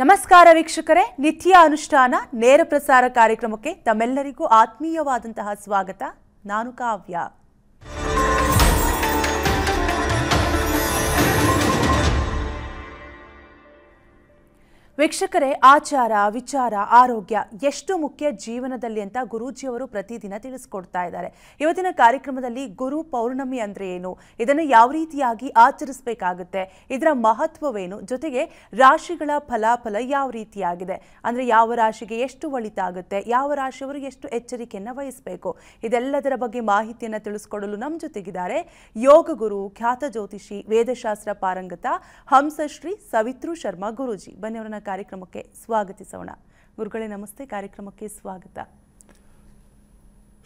ನಮಸ್ಕಾರ ವೀಕ್ಷಕರೇ ನಿತ್ಯ ಅನುಷ್ಠಾನ ನೇರ ಪ್ರಸಾರ ಕಾರ್ಯಕ್ರಮಕ್ಕೆ ತಮ್ಮೆಲ್ಲರಿಗೂ ಆತ್ಮೀಯವಾದಂತಹ ಸ್ವಾಗತ ನಾನು ಕಾವ್ಯ ವೀಕ್ಷಕರೇ ಆಚಾರ ವಿಚಾರ ಆರೋಗ್ಯ ಎಷ್ಟು ಮುಖ್ಯ ಜೀವನದಲ್ಲಿ ಅಂತ ಗುರೂಜಿಯವರು ಪ್ರತಿದಿನ ತಿಳಿಸ್ಕೊಡ್ತಾ ಇದ್ದಾರೆ ಇವತ್ತಿನ ಕಾರ್ಯಕ್ರಮದಲ್ಲಿ ಗುರು ಪೌರ್ಣಮಿ ಅಂದ್ರೆ ಏನು ಇದನ್ನು ಯಾವ ರೀತಿಯಾಗಿ ಆಚರಿಸಬೇಕಾಗುತ್ತೆ ಇದರ ಮಹತ್ವವೇನು ಜೊತೆಗೆ ರಾಶಿಗಳ ಫಲಾಫಲ ಯಾವ ರೀತಿಯಾಗಿದೆ ಅಂದ್ರೆ ಯಾವ ರಾಶಿಗೆ ಎಷ್ಟು ಒಳಿತಾಗುತ್ತೆ ಯಾವ ರಾಶಿಯವರು ಎಷ್ಟು ಎಚ್ಚರಿಕೆಯನ್ನು ವಹಿಸಬೇಕು ಇದೆಲ್ಲದರ ಬಗ್ಗೆ ಮಾಹಿತಿಯನ್ನು ತಿಳಿಸ್ಕೊಡಲು ನಮ್ಮ ಜೊತೆಗಿದ್ದಾರೆ ಯೋಗ ಗುರು ಖ್ಯಾತ ಜ್ಯೋತಿಷಿ ವೇದಶಾಸ್ತ್ರ ಪಾರಂಗತ ಹಂಸಶ್ರೀ ಸವಿತ್ರು ಶರ್ಮಾ ಗುರುಜಿ ಬನ್ನಿ ಅವರನ್ನ कार्यक्रम के स्वागत गुर नमस्ते कार्यक्रम के स्वागत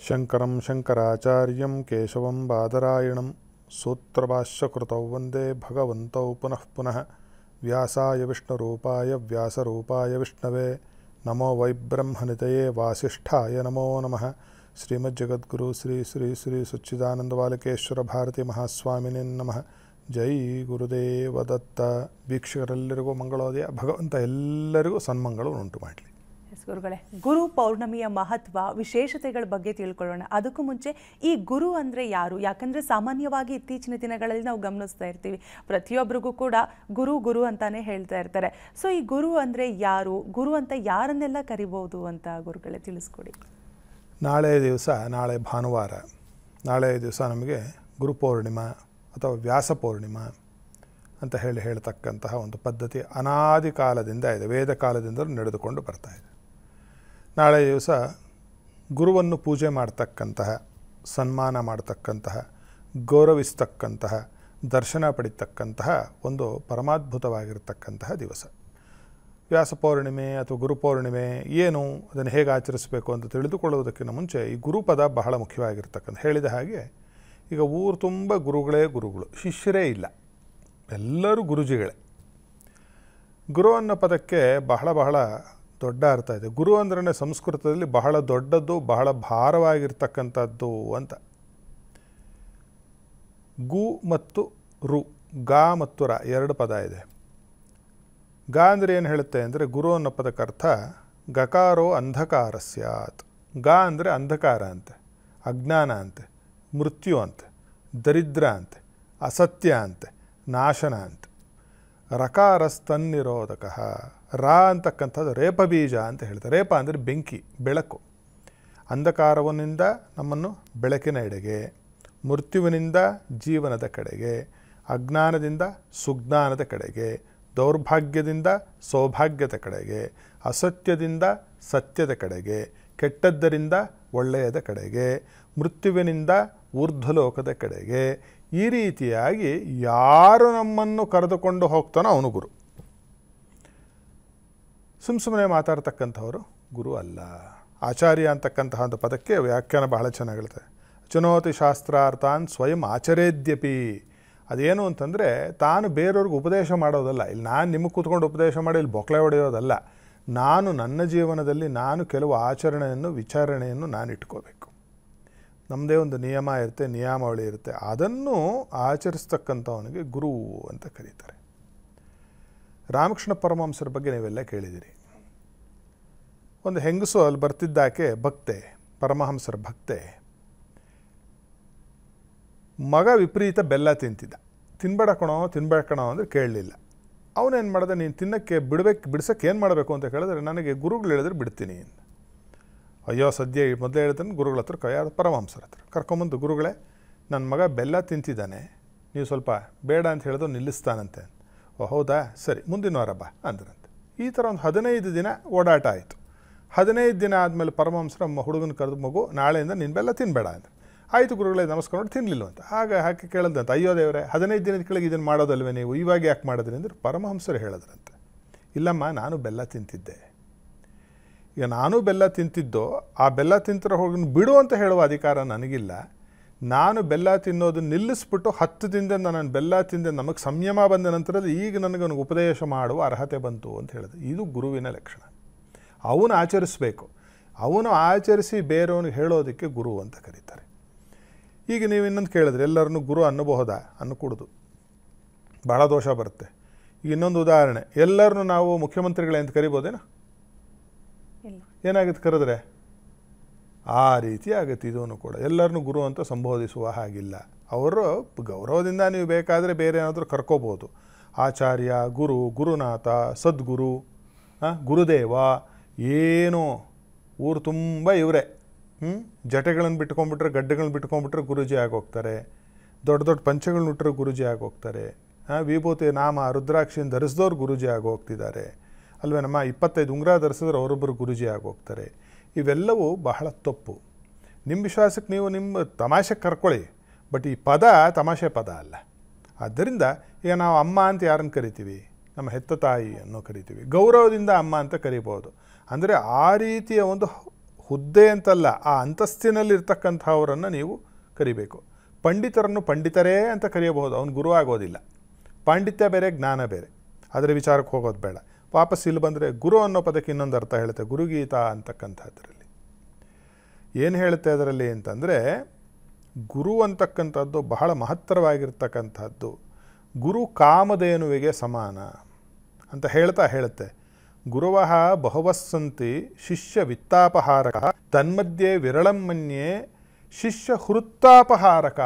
शंकर शंकराचार्य केशव बादरायण सूत्र भाष्यकृत वंदे भगवत पुनः पुनः व्यासा विष्णु व्यासूपा विष्णवे नमो वैब्रह्म वासीय नमो नम श्रीमज्जगद्गु श्री श्री श्री सच्चिदानंद वालकेश्वर भारती महास्वामी नम ಜೈ ಗುರುದೇವ ದತ್ತ ವೀಕ್ಷಕರೆಲ್ಲರಿಗೂ ಮಂಗಳೋದಯ ಭಗವಂತ ಎಲ್ಲರಿಗೂ ಸನ್ಮಂಗಳು ಉಂಟು ಮಾಡಲಿ ಗುರುಗಳೇ ಗುರು ಪೌರ್ಣಮಿಯ ಮಹತ್ವ ವಿಶೇಷತೆಗಳ ಬಗ್ಗೆ ತಿಳ್ಕೊಳ್ಳೋಣ ಅದಕ್ಕೂ ಮುಂಚೆ ಈ ಗುರು ಅಂದರೆ ಯಾರು ಯಾಕಂದರೆ ಸಾಮಾನ್ಯವಾಗಿ ಇತ್ತೀಚಿನ ದಿನಗಳಲ್ಲಿ ನಾವು ಗಮನಿಸ್ತಾ ಇರ್ತೀವಿ ಪ್ರತಿಯೊಬ್ಬರಿಗೂ ಕೂಡ ಗುರು ಗುರು ಅಂತಾನೆ ಹೇಳ್ತಾ ಇರ್ತಾರೆ ಸೊ ಈ ಗುರು ಅಂದರೆ ಯಾರು ಗುರು ಅಂತ ಯಾರನ್ನೆಲ್ಲ ಕರಿಬೋದು ಅಂತ ಗುರುಗಳೇ ತಿಳಿಸ್ಕೊಡಿ ನಾಳೆ ದಿವಸ ನಾಳೆ ಭಾನುವಾರ ನಾಳೆ ದಿವಸ ನಮಗೆ ಗುರು ಪೌರ್ಣಿಮಾ ಅಥವಾ ವ್ಯಾಸ ಪೂರ್ಣಿಮಾ ಅಂತ ಹೇಳಿ ಹೇಳ್ತಕ್ಕಂತಹ ಒಂದು ಪದ್ಧತಿ ಅನಾದಿ ಕಾಲದಿಂದ ಇದೆ ವೇದ ಕಾಲದಿಂದಲೂ ನಡೆದುಕೊಂಡು ಬರ್ತಾ ಇದೆ ನಾಳೆ ದಿವಸ ಗುರುವನ್ನು ಪೂಜೆ ಮಾಡ್ತಕ್ಕಂತಹ ಸನ್ಮಾನ ಮಾಡತಕ್ಕಂತಹ ಗೌರವಿಸ್ತಕ್ಕಂತಹ ದರ್ಶನ ಪಡಿತಕ್ಕಂತಹ ಒಂದು ಪರಮಾದ್ಭುತವಾಗಿರತಕ್ಕಂತಹ ದಿವಸ ವ್ಯಾಸ ಪೌರ್ಣಿಮೆ ಅಥವಾ ಗುರುಪೌರ್ಣಿಮೆ ಏನು ಅದನ್ನು ಹೇಗೆ ಆಚರಿಸಬೇಕು ಅಂತ ತಿಳಿದುಕೊಳ್ಳುವುದಕ್ಕಿಂತ ಮುಂಚೆ ಈ ಗುರುಪದ ಬಹಳ ಮುಖ್ಯವಾಗಿರ್ತಕ್ಕಂಥ ಹೇಳಿದ ಹಾಗೆ ಈಗ ಊರು ತುಂಬ ಗುರುಗಳೇ ಗುರುಗಳು ಶಿಷ್ಯರೇ ಇಲ್ಲ ಎಲ್ಲರೂ ಗುರುಜಿಗಳೇ ಗುರು ಅನ್ನೋ ಪದಕ್ಕೆ ಬಹಳ ಬಹಳ ದೊಡ್ಡ ಅರ್ಥ ಇದೆ ಗುರು ಅಂದ್ರೆ ಸಂಸ್ಕೃತದಲ್ಲಿ ಬಹಳ ದೊಡ್ಡದ್ದು ಬಹಳ ಭಾರವಾಗಿರ್ತಕ್ಕಂಥದ್ದು ಅಂತ ಗು ಮತ್ತು ರು ಗಾ ಮತ್ತು ರ ಎರಡು ಪದ ಇದೆ ಗಾ ಅಂದರೆ ಏನು ಹೇಳುತ್ತೆ ಅಂದರೆ ಗುರು ಅನ್ನೋ ಪದಕ್ಕೆ ಅರ್ಥ ಗಕಾರೋ ಅಂಧಕಾರ ಸ್ಯಾತ್ ಗಾ ಅಂದರೆ ಅಂಧಕಾರ ಅಂತೆ ಅಜ್ಞಾನ ಅಂತೆ ಮೃತ್ಯು ಅಂತೆ ದರಿದ್ರ ಅಂತೆ ಅಸತ್ಯ ಅಂತೆ ನಾಶನ ಅಂತೆ ರಕಾರಸ್ತನ್ನಿರೋಧಕ ರಾ ಅಂತಕ್ಕಂಥದ್ದು ಬೀಜ ಅಂತ ಹೇಳ್ತಾರೆ ರೇಪ ಅಂದರೆ ಬೆಂಕಿ ಬೆಳಕು ಅಂಧಕಾರವನಿಂದ ನಮ್ಮನ್ನು ಬೆಳಕಿನ ಎಡೆಗೆ ಮೃತ್ಯುವಿನಿಂದ ಜೀವನದ ಕಡೆಗೆ ಅಜ್ಞಾನದಿಂದ ಸುಜ್ಞಾನದ ಕಡೆಗೆ ದೌರ್ಭಾಗ್ಯದಿಂದ ಸೌಭಾಗ್ಯದ ಕಡೆಗೆ ಅಸತ್ಯದಿಂದ ಸತ್ಯದ ಕಡೆಗೆ ಕೆಟ್ಟದ್ದರಿಂದ ಒಳ್ಳೆಯದ ಕಡೆಗೆ ಮೃತ್ಯುವಿನಿಂದ ಊರ್ಧ್ವಲೋಕದ ಕಡೆಗೆ ಈ ರೀತಿಯಾಗಿ ಯಾರು ನಮ್ಮನ್ನು ಕರೆದುಕೊಂಡು ಹೋಗ್ತಾನೋ ಅವನು ಗುರು ಸುಮ್ಮ ಸುಮ್ಮನೆ ಮಾತಾಡ್ತಕ್ಕಂಥವರು ಗುರು ಅಲ್ಲ ಆಚಾರ್ಯ ಅಂತಕ್ಕಂತಹ ಒಂದು ಪದಕ್ಕೆ ವ್ಯಾಖ್ಯಾನ ಬಹಳ ಚೆನ್ನಾಗಿರುತ್ತೆ ಚುನೋತಿ ಶಾಸ್ತ್ರಾರ್ಥಾನ್ ಸ್ವಯಂ ಆಚರೇದ್ಯಪಿ ಅದೇನು ಅಂತಂದರೆ ತಾನು ಬೇರೆಯವ್ರಿಗೆ ಉಪದೇಶ ಮಾಡೋದಲ್ಲ ಇಲ್ಲಿ ನಾನು ನಿಮಗೆ ಕೂತ್ಕೊಂಡು ಉಪದೇಶ ಮಾಡಿ ಇಲ್ಲಿ ಬೊಕ್ಲೆ ಹೊಡೆಯೋದಲ್ಲ ನಾನು ನನ್ನ ಜೀವನದಲ್ಲಿ ನಾನು ಕೆಲವು ಆಚರಣೆಯನ್ನು ವಿಚಾರಣೆಯನ್ನು ನಾನು ಇಟ್ಕೋಬೇಕು ನಮ್ಮದೇ ಒಂದು ನಿಯಮ ಇರುತ್ತೆ ನಿಯಮಾವಳಿ ಇರುತ್ತೆ ಅದನ್ನು ಆಚರಿಸ್ತಕ್ಕಂಥವನಿಗೆ ಗುರು ಅಂತ ಕರೀತಾರೆ ರಾಮಕೃಷ್ಣ ಪರಮಹಂಸರ ಬಗ್ಗೆ ನೀವೆಲ್ಲ ಕೇಳಿದಿರಿ ಒಂದು ಹೆಂಗಸು ಅಲ್ಲಿ ಬರ್ತಿದ್ದಾಕೆ ಭಕ್ತೆ ಪರಮಹಂಸರ ಭಕ್ತೆ ಮಗ ವಿಪರೀತ ಬೆಲ್ಲ ತಿಂತಿದ್ದ ತಿನ್ಬೇಡ ಕಣೋ ತಿನ್ಬೇಡ ಅಂದರೆ ಕೇಳಲಿಲ್ಲ ಅವನೇನು ಮಾಡಿದೆ ನೀನು ತಿನ್ನೋಕ್ಕೆ ಬಿಡಬೇಕು ಬಿಡ್ಸೋಕ್ಕೆ ಏನು ಮಾಡಬೇಕು ಅಂತ ಕೇಳಿದ್ರೆ ನನಗೆ ಗುರುಗಳು ಹೇಳಿದ್ರೆ ಬಿಡ್ತೀನಿ ಅಯ್ಯೋ ಸದ್ಯ ಮೊದಲೇ ಹೇಳಿದ್ರೆ ಗುರುಗಳ ಹತ್ರ ಕೈಯಾದ ಪರಮಾಂಸರ ಹತ್ರ ಕರ್ಕೊಂಬಂದು ಗುರುಗಳೇ ನನ್ನ ಮಗ ಬೆಲ್ಲ ತಿಂತಿದ್ದಾನೆ ನೀವು ಸ್ವಲ್ಪ ಬೇಡ ಅಂತ ಹೇಳಿದ್ರು ನಿಲ್ಲಿಸ್ತಾನಂತೆ ಓ ಹೌದಾ ಸರಿ ಮುಂದಿನ ವಾರ ಬಾ ಅಂದ್ರಂತೆ ಈ ಥರ ಒಂದು ಹದಿನೈದು ದಿನ ಓಡಾಟ ಆಯಿತು ಹದಿನೈದು ದಿನ ಆದಮೇಲೆ ಪರಮಾಂಸರ ಹುಡುಗನ ಕರೆದು ಮಗು ನಾಳೆಯಿಂದ ನಿನ್ನ ಬೆಲ್ಲ ತಿನ್ನಬೇಡ ಅಂತ ಆಯಿತು ಗುರುಗಳೇ ನಮಸ್ಕಾರ ನೋಡಿ ತಿನ್ನಲಿಲ್ಲ ಅಂತ ಆಗ ಹಾಕಿ ಕೇಳಿದಂತೆ ಅಯ್ಯೋ ದೇವರೇ ಹದಿನೈದು ದಿನದ ಕೆಳಗೆ ಇದನ್ನು ಮಾಡೋದಲ್ವೇ ನೀವು ಇವಾಗ ಯಾಕೆ ಮಾಡಿದ್ರಿ ಅಂದ್ರೆ ಪರಮಹಂಸರು ಹೇಳಿದ್ರಂತೆ ಇಲ್ಲಮ್ಮ ನಾನು ಬೆಲ್ಲ ತಿಂತಿದ್ದೆ ಈಗ ನಾನು ಬೆಲ್ಲ ತಿಂತಿದ್ದೋ ಆ ಬೆಲ್ಲ ತಿಂತರ ಹೋಗಿ ಬಿಡು ಅಂತ ಹೇಳುವ ಅಧಿಕಾರ ನನಗಿಲ್ಲ ನಾನು ಬೆಲ್ಲ ತಿನ್ನೋದನ್ನು ನಿಲ್ಲಿಸ್ಬಿಟ್ಟು ಹತ್ತು ದಿನದಿಂದ ನಾನು ಬೆಲ್ಲ ತಿಂದೆ ನಮಗೆ ಸಂಯಮ ಬಂದ ನಂತರದ್ದು ಈಗ ನನಗೆ ಉಪದೇಶ ಮಾಡುವ ಅರ್ಹತೆ ಬಂತು ಅಂತ ಹೇಳಿದೆ ಇದು ಗುರುವಿನ ಲಕ್ಷಣ ಅವನು ಆಚರಿಸಬೇಕು ಅವನು ಆಚರಿಸಿ ಬೇರೆಯವನಿಗೆ ಹೇಳೋದಕ್ಕೆ ಗುರು ಅಂತ ಕರೀತಾರೆ ಈಗ ನೀವು ಇನ್ನೊಂದು ಕೇಳಿದ್ರೆ ಎಲ್ಲರನ್ನು ಗುರು ಅನ್ನಬಹುದಾ ಅನ್ನಕೂಡುದು ಭಾಳ ದೋಷ ಬರುತ್ತೆ ಈಗ ಇನ್ನೊಂದು ಉದಾಹರಣೆ ಎಲ್ಲರನ್ನು ನಾವು ಮುಖ್ಯಮಂತ್ರಿಗಳೇ ಅಂತ ಕರಿಬೋದೇನಾ ಏನಾಗುತ್ತೆ ಕರೆದ್ರೆ ಆ ರೀತಿ ಆಗುತ್ತೆ ಇದೂ ಕೂಡ ಎಲ್ಲರನ್ನು ಗುರು ಅಂತ ಸಂಬೋಧಿಸುವ ಹಾಗಿಲ್ಲ ಅವರು ಗೌರವದಿಂದ ನೀವು ಬೇಕಾದರೆ ಬೇರೆ ಏನಾದರೂ ಕರ್ಕೋಬೋದು ಆಚಾರ್ಯ ಗುರು ಗುರುನಾಥ ಸದ್ಗುರು ಗುರುದೇವ ಏನೋ ಊರು ತುಂಬ ಇವರೇ ಹ್ಞೂ ಜಟೆಗಳನ್ನು ಬಿಟ್ಕೊಂಡ್ಬಿಟ್ರೆ ಗಡ್ಡೆಗಳನ್ನ ಬಿಟ್ಕೊಂಡ್ಬಿಟ್ರೆ ಗುರುಜಿ ಆಗೋಗ್ತಾರೆ ದೊಡ್ಡ ದೊಡ್ಡ ಪಂಚಗಳನ್ನ ಉಟ್ಟರೆ ಗುರುಜಿ ಆಗೋಗ್ತಾರೆ ಹಾಂ ವಿಭೂತಿ ನಾಮ ರುದ್ರಾಕ್ಷಿಯನ್ನು ಧರಿಸಿದವ್ರು ಗುರುಜಿ ಹೋಗ್ತಿದ್ದಾರೆ ಅಲ್ವೇ ನಮ್ಮ ಇಪ್ಪತ್ತೈದು ಉಂಗ್ರ ಧರಿಸಿದ್ರೆ ಅವರೊಬ್ಬರು ಗುರುಜಿ ಹೋಗ್ತಾರೆ ಇವೆಲ್ಲವೂ ಬಹಳ ತಪ್ಪು ನಿಮ್ಮ ವಿಶ್ವಾಸಕ್ಕೆ ನೀವು ನಿಮ್ಮ ತಮಾಷೆ ಕರ್ಕೊಳ್ಳಿ ಬಟ್ ಈ ಪದ ತಮಾಷೆ ಪದ ಅಲ್ಲ ಆದ್ದರಿಂದ ಈಗ ನಾವು ಅಮ್ಮ ಅಂತ ಯಾರನ್ನು ಕರಿತೀವಿ ನಮ್ಮ ಹೆತ್ತ ತಾಯಿ ಅನ್ನೋ ಕರಿತೀವಿ ಗೌರವದಿಂದ ಅಮ್ಮ ಅಂತ ಕರಿಬೋದು ಅಂದರೆ ಆ ರೀತಿಯ ಒಂದು ಹುದ್ದೆ ಅಂತಲ್ಲ ಆ ಅಂತಸ್ತಿನಲ್ಲಿರ್ತಕ್ಕಂಥವರನ್ನು ನೀವು ಕರಿಬೇಕು ಪಂಡಿತರನ್ನು ಪಂಡಿತರೇ ಅಂತ ಕರೆಯಬಹುದು ಅವನು ಗುರು ಆಗೋದಿಲ್ಲ ಪಾಂಡಿತ್ಯ ಬೇರೆ ಜ್ಞಾನ ಬೇರೆ ಅದರ ವಿಚಾರಕ್ಕೆ ಹೋಗೋದು ಬೇಡ ವಾಪಸ್ ಇಲ್ಲಿ ಬಂದರೆ ಗುರು ಅನ್ನೋ ಪದಕ್ಕೆ ಇನ್ನೊಂದು ಅರ್ಥ ಹೇಳುತ್ತೆ ಗುರುಗೀತಾ ಅಂತಕ್ಕಂಥದ್ರಲ್ಲಿ ಏನು ಹೇಳುತ್ತೆ ಅದರಲ್ಲಿ ಅಂತಂದರೆ ಗುರು ಅಂತಕ್ಕಂಥದ್ದು ಬಹಳ ಮಹತ್ತರವಾಗಿರ್ತಕ್ಕಂಥದ್ದು ಗುರು ಕಾಮಧೇನುವಿಗೆ ಸಮಾನ ಅಂತ ಹೇಳ್ತಾ ಹೇಳುತ್ತೆ ಗುರವಃ ಬಹವಸ್ಸಂತಿ ಶಿಷ್ಯ ವಿತ್ತಾಪಹಾರಕ ತನ್ಮಧ್ಯೆ ವಿರಳಂ ಮನ್ಯೆ ಶಿಷ್ಯ ಹೃತ್ತಾಪಹಾರಕ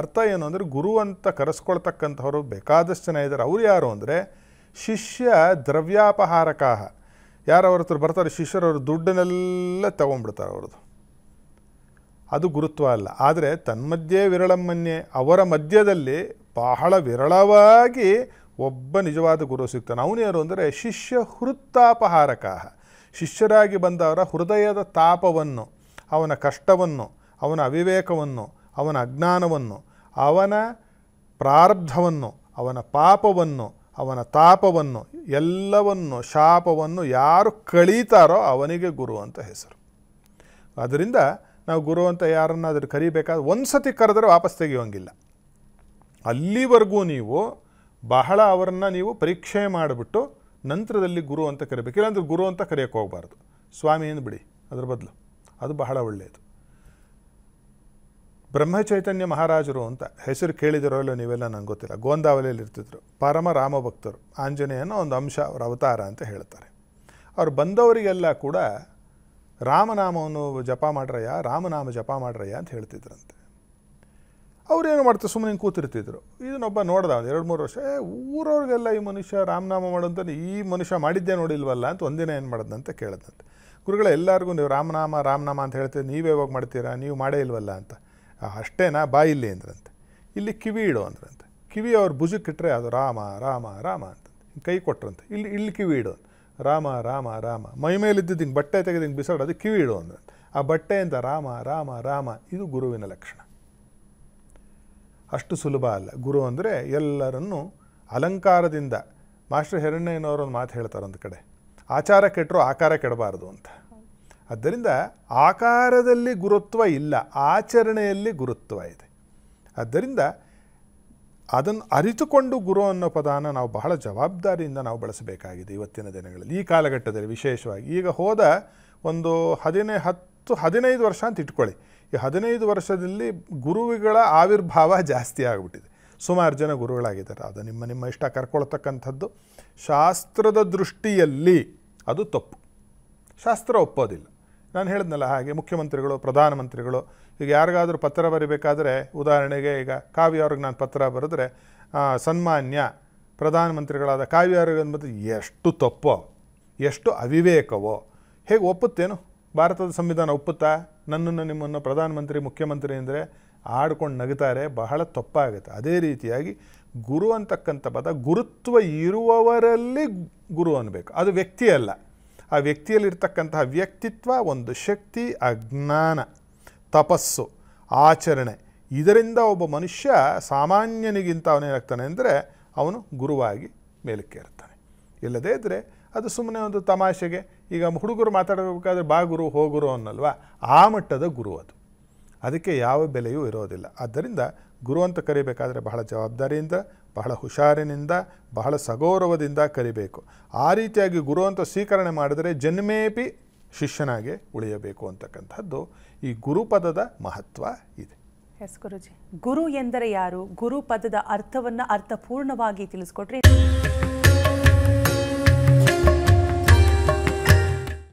ಅರ್ಥ ಏನು ಅಂದರೆ ಗುರು ಅಂತ ಕರೆಸ್ಕೊಳ್ತಕ್ಕಂಥವ್ರು ಬೇಕಾದಷ್ಟು ಜನ ಇದ್ದಾರೆ ಅವ್ರು ಯಾರು ಅಂದರೆ ಶಿಷ್ಯ ದ್ರವ್ಯಾಪಹಾರಕ ಯಾರು ಅವ್ರ ಹತ್ರ ಬರ್ತಾರೆ ಶಿಷ್ಯರವ್ರ ದುಡ್ಡನ್ನೆಲ್ಲ ತಗೊಂಡ್ಬಿಡ್ತಾರೆ ಅವ್ರದ್ದು ಅದು ಗುರುತ್ವ ಅಲ್ಲ ಆದರೆ ತನ್ಮಧ್ಯೆ ವಿರಳಂ ಮನ್ಯೆ ಅವರ ಮಧ್ಯದಲ್ಲಿ ಬಹಳ ವಿರಳವಾಗಿ ಒಬ್ಬ ನಿಜವಾದ ಗುರು ಸಿಗ್ತಾನೆ ಅವನೇನು ಅಂದರೆ ಶಿಷ್ಯ ಹೃತ್ತಾಪಹಾರಕ ಶಿಷ್ಯರಾಗಿ ಬಂದವರ ಹೃದಯದ ತಾಪವನ್ನು ಅವನ ಕಷ್ಟವನ್ನು ಅವನ ಅವಿವೇಕವನ್ನು ಅವನ ಅಜ್ಞಾನವನ್ನು ಅವನ ಪ್ರಾರಬ್ಧವನ್ನು ಅವನ ಪಾಪವನ್ನು ಅವನ ತಾಪವನ್ನು ಎಲ್ಲವನ್ನು ಶಾಪವನ್ನು ಯಾರು ಕಳೀತಾರೋ ಅವನಿಗೆ ಗುರು ಅಂತ ಹೆಸರು ಅದರಿಂದ ನಾವು ಗುರು ಅಂತ ಯಾರನ್ನಾದರೂ ಕರಿಬೇಕಾದ್ರೆ ಒಂದು ಸತಿ ಕರೆದ್ರೆ ವಾಪಸ್ ತೆಗೆಯೋಂಗಿಲ್ಲ ಅಲ್ಲಿವರೆಗೂ ನೀವು ಬಹಳ ಅವರನ್ನು ನೀವು ಪರೀಕ್ಷೆ ಮಾಡಿಬಿಟ್ಟು ನಂತರದಲ್ಲಿ ಗುರು ಅಂತ ಕರಿಬೇಕು ಇಲ್ಲಾಂದ್ರೆ ಗುರು ಅಂತ ಕರೆಯೋಕ್ಕೆ ಹೋಗಬಾರ್ದು ಸ್ವಾಮಿ ಏನು ಬಿಡಿ ಅದರ ಬದಲು ಅದು ಬಹಳ ಒಳ್ಳೆಯದು ಬ್ರಹ್ಮಚೈತನ್ಯ ಮಹಾರಾಜರು ಅಂತ ಹೆಸರು ಕೇಳಿದಿರೋ ಇಲ್ಲ ನೀವೆಲ್ಲ ನನಗೆ ಗೊತ್ತಿಲ್ಲ ಗೋಂದಾವಲಿಯಲ್ಲಿ ಇರ್ತಿದ್ರು ಪರಮ ರಾಮ ಭಕ್ತರು ಆಂಜನೇಯನ ಒಂದು ಅಂಶ ಅವರ ಅವತಾರ ಅಂತ ಹೇಳ್ತಾರೆ ಅವ್ರು ಬಂದವರಿಗೆಲ್ಲ ಕೂಡ ರಾಮನಾಮವನ್ನು ಜಪ ಮಾಡ್ರಯ್ಯ ರಾಮನಾಮ ಜಪ ಮಾಡ್ರಯ್ಯ ಅಂತ ಹೇಳ್ತಿದ್ರಂತೆ ಅವ್ರೇನು ಮಾಡ್ತಾರೆ ಸುಮ್ಮನೆ ಕೂತಿರ್ತಿದ್ರು ಇದನ್ನೊಬ್ಬ ನೋಡ್ದ ಒಂದು ಎರಡು ಮೂರು ವರ್ಷ ಏ ಊರವ್ರಿಗೆಲ್ಲ ಈ ಮನುಷ್ಯ ರಾಮನಾಮ ಮಾಡೋಂತ ಈ ಮನುಷ್ಯ ಮಾಡಿದ್ದೇ ನೋಡಿಲ್ವಲ್ಲ ಅಂತ ಒಂದಿನ ಏನು ಅಂತ ಕೇಳ್ದಂತೆ ಗುರುಗಳೆಲ್ಲರಿಗೂ ಎಲ್ಲರಿಗೂ ನೀವು ರಾಮನಾಮ ರಾಮನಾಮ ಅಂತ ಹೇಳ್ತೀರಿ ನೀವೇ ಹೋಗಿ ಮಾಡ್ತೀರಾ ನೀವು ಮಾಡೇ ಇಲ್ವಲ್ಲ ಅಂತ ಅಷ್ಟೇನಾ ಬಾಯಿ ಇಲ್ಲಿ ಅಂದ್ರಂತೆ ಇಲ್ಲಿ ಕಿವಿ ಇಡು ಅಂದ್ರಂತೆ ಕಿವಿ ಅವ್ರ ಇಟ್ಟರೆ ಅದು ರಾಮ ರಾಮ ರಾಮ ಅಂತ ಕೈ ಕೊಟ್ರಂತೆ ಇಲ್ಲಿ ಇಲ್ಲಿ ಕಿವಿ ಇಡು ರಾಮ ರಾಮ ರಾಮ ಮೈ ಮೇಲಿದ್ದಿದ್ದು ಹಿಂಗೆ ಬಟ್ಟೆ ತೆಗೆದು ಹಿಂಗೆ ಬಿಸಾಡೋದು ಕಿವಿ ಇಡು ಅಂದ್ರಂತೆ ಆ ಬಟ್ಟೆಯಿಂದ ರಾಮ ರಾಮ ರಾಮ ಇದು ಗುರುವಿನ ಲಕ್ಷಣ ಅಷ್ಟು ಸುಲಭ ಅಲ್ಲ ಗುರು ಅಂದರೆ ಎಲ್ಲರನ್ನು ಅಲಂಕಾರದಿಂದ ಮಾಸ್ಟರ್ ಒಂದು ಮಾತು ಹೇಳ್ತಾರೆ ಒಂದು ಕಡೆ ಆಚಾರ ಕೆಟ್ಟರು ಆಕಾರ ಕೆಡಬಾರದು ಅಂತ ಆದ್ದರಿಂದ ಆಕಾರದಲ್ಲಿ ಗುರುತ್ವ ಇಲ್ಲ ಆಚರಣೆಯಲ್ಲಿ ಗುರುತ್ವ ಇದೆ ಆದ್ದರಿಂದ ಅದನ್ನು ಅರಿತುಕೊಂಡು ಗುರು ಅನ್ನೋ ಪದಾನ ನಾವು ಬಹಳ ಜವಾಬ್ದಾರಿಯಿಂದ ನಾವು ಬಳಸಬೇಕಾಗಿದೆ ಇವತ್ತಿನ ದಿನಗಳಲ್ಲಿ ಈ ಕಾಲಘಟ್ಟದಲ್ಲಿ ವಿಶೇಷವಾಗಿ ಈಗ ಹೋದ ಒಂದು ಹದಿನೈ ಹತ್ತು ಹದಿನೈದು ವರ್ಷ ಅಂತ ಇಟ್ಕೊಳ್ಳಿ ಈ ಹದಿನೈದು ವರ್ಷದಲ್ಲಿ ಗುರುವಿಗಳ ಆವಿರ್ಭಾವ ಜಾಸ್ತಿ ಆಗಿಬಿಟ್ಟಿದೆ ಸುಮಾರು ಜನ ಗುರುಗಳಾಗಿದ್ದಾರೆ ಅದು ನಿಮ್ಮ ನಿಮ್ಮ ಇಷ್ಟ ಕರ್ಕೊಳ್ತಕ್ಕಂಥದ್ದು ಶಾಸ್ತ್ರದ ದೃಷ್ಟಿಯಲ್ಲಿ ಅದು ತಪ್ಪು ಶಾಸ್ತ್ರ ಒಪ್ಪೋದಿಲ್ಲ ನಾನು ಹೇಳಿದ್ನಲ್ಲ ಹಾಗೆ ಮುಖ್ಯಮಂತ್ರಿಗಳು ಪ್ರಧಾನಮಂತ್ರಿಗಳು ಈಗ ಯಾರಿಗಾದರೂ ಪತ್ರ ಬರಿಬೇಕಾದ್ರೆ ಉದಾಹರಣೆಗೆ ಈಗ ಕಾವ್ಯ ಅವ್ರಿಗೆ ನಾನು ಪತ್ರ ಬರೆದ್ರೆ ಸನ್ಮಾನ್ಯ ಪ್ರಧಾನಮಂತ್ರಿಗಳಾದ ಕಾವ್ಯ ಅವ್ರಿಗೆ ಅಂದ್ಬಿಟ್ಟು ಎಷ್ಟು ತಪ್ಪೋ ಎಷ್ಟು ಅವಿವೇಕವೋ ಹೇಗೆ ಒಪ್ಪುತ್ತೇನು ಭಾರತದ ಸಂವಿಧಾನ ಒಪ್ಪುತ್ತಾ ನನ್ನನ್ನು ನಿಮ್ಮನ್ನು ಪ್ರಧಾನಮಂತ್ರಿ ಮುಖ್ಯಮಂತ್ರಿ ಅಂದರೆ ಆಡ್ಕೊಂಡು ನಗುತ್ತಾರೆ ಬಹಳ ತಪ್ಪಾಗುತ್ತೆ ಅದೇ ರೀತಿಯಾಗಿ ಗುರು ಅಂತಕ್ಕಂಥ ಪದ ಗುರುತ್ವ ಇರುವವರಲ್ಲಿ ಗುರು ಅನ್ನಬೇಕು ಅದು ವ್ಯಕ್ತಿಯಲ್ಲ ಆ ವ್ಯಕ್ತಿಯಲ್ಲಿರ್ತಕ್ಕಂತಹ ವ್ಯಕ್ತಿತ್ವ ಒಂದು ಶಕ್ತಿ ಅಜ್ಞಾನ ತಪಸ್ಸು ಆಚರಣೆ ಇದರಿಂದ ಒಬ್ಬ ಮನುಷ್ಯ ಸಾಮಾನ್ಯನಿಗಿಂತ ಅವನೇನಾಗ್ತಾನೆ ಅಂದರೆ ಅವನು ಗುರುವಾಗಿ ಮೇಲಕ್ಕೆ ಇರ್ತಾನೆ ಇಲ್ಲದೇ ಇದ್ದರೆ ಅದು ಸುಮ್ಮನೆ ಒಂದು ತಮಾಷೆಗೆ ಈಗ ಹುಡುಗರು ಮಾತಾಡಬೇಕಾದ್ರೆ ಬಾ ಗುರು ಹೋಗುರು ಗುರು ಅನ್ನಲ್ವಾ ಆ ಮಟ್ಟದ ಗುರು ಅದು ಅದಕ್ಕೆ ಯಾವ ಬೆಲೆಯೂ ಇರೋದಿಲ್ಲ ಆದ್ದರಿಂದ ಗುರು ಅಂತ ಕರಿಬೇಕಾದ್ರೆ ಬಹಳ ಜವಾಬ್ದಾರಿಯಿಂದ ಬಹಳ ಹುಷಾರಿನಿಂದ ಬಹಳ ಸಗೌರವದಿಂದ ಕರಿಬೇಕು ಆ ರೀತಿಯಾಗಿ ಗುರು ಅಂತ ಸ್ವೀಕರಣೆ ಮಾಡಿದರೆ ಜನ್ಮೇಪಿ ಶಿಷ್ಯನಾಗೆ ಉಳಿಯಬೇಕು ಅಂತಕ್ಕಂಥದ್ದು ಈ ಗುರುಪದದ ಮಹತ್ವ ಇದೆ ಎಸ್ ಗುರುಜಿ ಗುರು ಎಂದರೆ ಯಾರು ಗುರು ಪದದ ಅರ್ಥವನ್ನು ಅರ್ಥಪೂರ್ಣವಾಗಿ ತಿಳಿಸ್ಕೊಟ್ರಿ